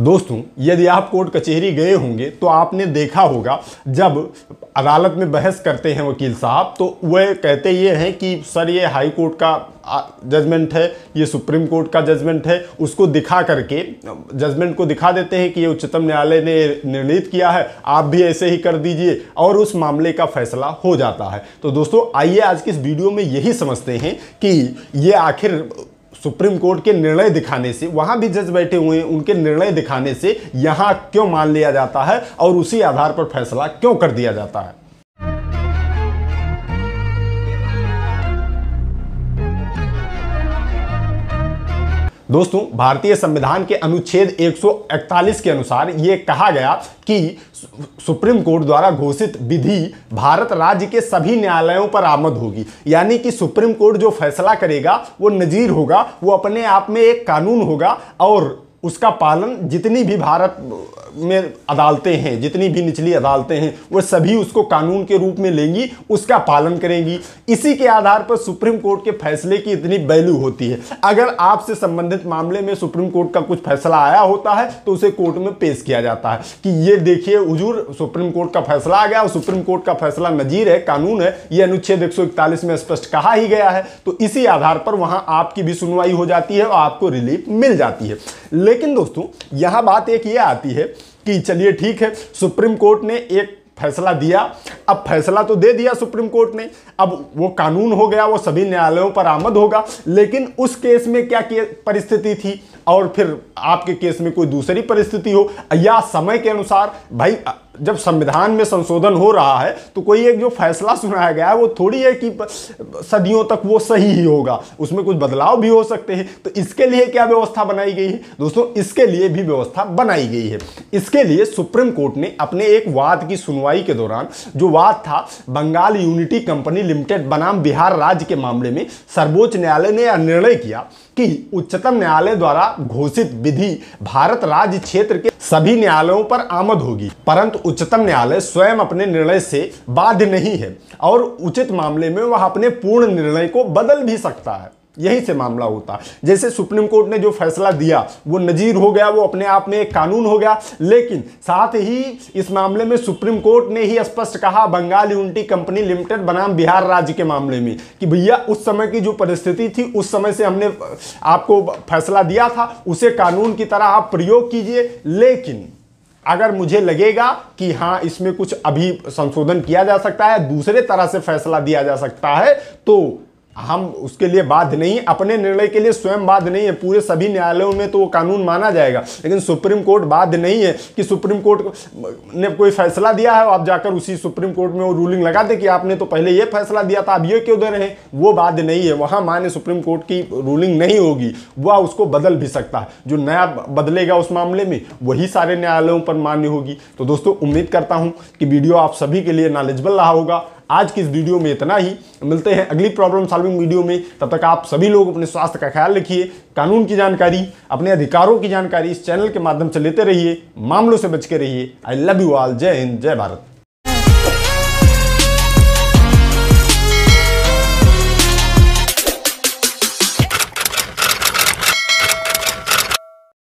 दोस्तों यदि आप कोर्ट कचहरी गए होंगे तो आपने देखा होगा जब अदालत में बहस करते हैं वकील साहब तो वह कहते ये हैं कि सर ये हाई कोर्ट का जजमेंट है ये सुप्रीम कोर्ट का जजमेंट है उसको दिखा करके जजमेंट को दिखा देते हैं कि ये उच्चतम न्यायालय ने निर्णित किया है आप भी ऐसे ही कर दीजिए और उस मामले का फैसला हो जाता है तो दोस्तों आइए आज की इस वीडियो में यही समझते हैं कि ये आखिर सुप्रीम कोर्ट के निर्णय दिखाने से वहाँ भी जज बैठे हुए हैं उनके निर्णय दिखाने से यहाँ क्यों मान लिया जाता है और उसी आधार पर फैसला क्यों कर दिया जाता है दोस्तों भारतीय संविधान के अनुच्छेद 141 के अनुसार ये कहा गया कि सुप्रीम कोर्ट द्वारा घोषित विधि भारत राज्य के सभी न्यायालयों पर आमद होगी यानी कि सुप्रीम कोर्ट जो फैसला करेगा वो नज़ीर होगा वो अपने आप में एक कानून होगा और उसका पालन जितनी भी भारत में अदालतें हैं जितनी भी निचली अदालतें हैं वो सभी उसको कानून के रूप में लेंगी उसका पालन करेंगी इसी के आधार पर सुप्रीम कोर्ट के फैसले की इतनी वैल्यू होती है अगर आपसे संबंधित मामले में सुप्रीम कोर्ट का कुछ फैसला आया होता है तो उसे कोर्ट में पेश किया जाता है कि ये देखिए हजूर सुप्रीम कोर्ट का फैसला आ गया और सुप्रीम कोर्ट का फैसला नजीर है कानून है ये अनुच्छेद एक में स्पष्ट कहा ही गया है तो इसी आधार पर वहाँ आपकी भी सुनवाई हो जाती है और आपको रिलीफ मिल जाती है लेकिन दोस्तों यहाँ बात एक ये आती है कि चलिए ठीक है सुप्रीम कोर्ट ने एक फैसला दिया अब फैसला तो दे दिया सुप्रीम कोर्ट ने अब वो कानून हो गया वो सभी न्यायालयों पर आमद होगा लेकिन उस केस में क्या परिस्थिति थी और फिर आपके केस में कोई दूसरी परिस्थिति हो या समय के अनुसार भाई जब संविधान में संशोधन हो रहा है तो कोई एक जो फैसला सुनाया गया है वो थोड़ी है कि सदियों तक वो सही ही होगा उसमें कुछ बदलाव भी हो सकते हैं तो इसके लिए क्या व्यवस्था बनाई गई है दोस्तों इसके लिए भी व्यवस्था बनाई गई है इसके लिए सुप्रीम कोर्ट ने अपने एक वाद की सुनवाई के दौरान जो वाद था बंगाल यूनिटी कंपनी लिमिटेड बनाम बिहार राज्य के मामले में सर्वोच्च न्यायालय ने यह निर्णय किया कि उच्चतम न्यायालय द्वारा घोषित विधि भारत राज्य क्षेत्र के सभी न्यायालयों पर आमद होगी परंतु उच्चतम न्यायालय स्वयं अपने निर्णय से बाध्य नहीं है और उचित मामले में वह अपने पूर्ण निर्णय को बदल भी सकता है यही से मामला होता जैसे सुप्रीम कोर्ट ने जो फैसला दिया वो नज़ीर हो गया वो अपने आप में एक कानून हो गया लेकिन साथ ही इस मामले में सुप्रीम कोर्ट ने ही स्पष्ट कहा बंगाल यूनिटी कंपनी लिमिटेड बनाम बिहार राज्य के मामले में कि भैया उस समय की जो परिस्थिति थी उस समय से हमने आपको फैसला दिया था उसे कानून की तरह आप प्रयोग कीजिए लेकिन अगर मुझे लगेगा कि हाँ इसमें कुछ अभी संशोधन किया जा सकता है दूसरे तरह से फैसला दिया जा सकता है तो हम उसके लिए बाध्य नहीं अपने निर्णय के लिए स्वयं बाध्य नहीं है पूरे सभी न्यायालयों में तो वो कानून माना जाएगा लेकिन सुप्रीम कोर्ट बाध्य नहीं है कि सुप्रीम कोर्ट ने कोई फैसला दिया है आप जाकर उसी सुप्रीम कोर्ट में वो रूलिंग लगा दे कि आपने तो पहले ये फैसला दिया था आप ये क्यों दे रहे हैं वो बाध्य नहीं है वहाँ मान्य सुप्रीम कोर्ट की रूलिंग नहीं होगी वह उसको बदल भी सकता है जो नया बदलेगा उस मामले में वही सारे न्यायालयों पर मान्य होगी तो दोस्तों उम्मीद करता हूँ कि वीडियो आप सभी के लिए नॉलेजबल रहा होगा आज की इस वीडियो में इतना ही मिलते हैं अगली प्रॉब्लम सॉल्विंग वीडियो में तब तक आप सभी लोग अपने स्वास्थ्य का ख्याल रखिए कानून की जानकारी अपने अधिकारों की जानकारी इस चैनल के माध्यम से लेते रहिए मामलों से बच के रहिए आई लव यू ऑल जय हिंद जय भारत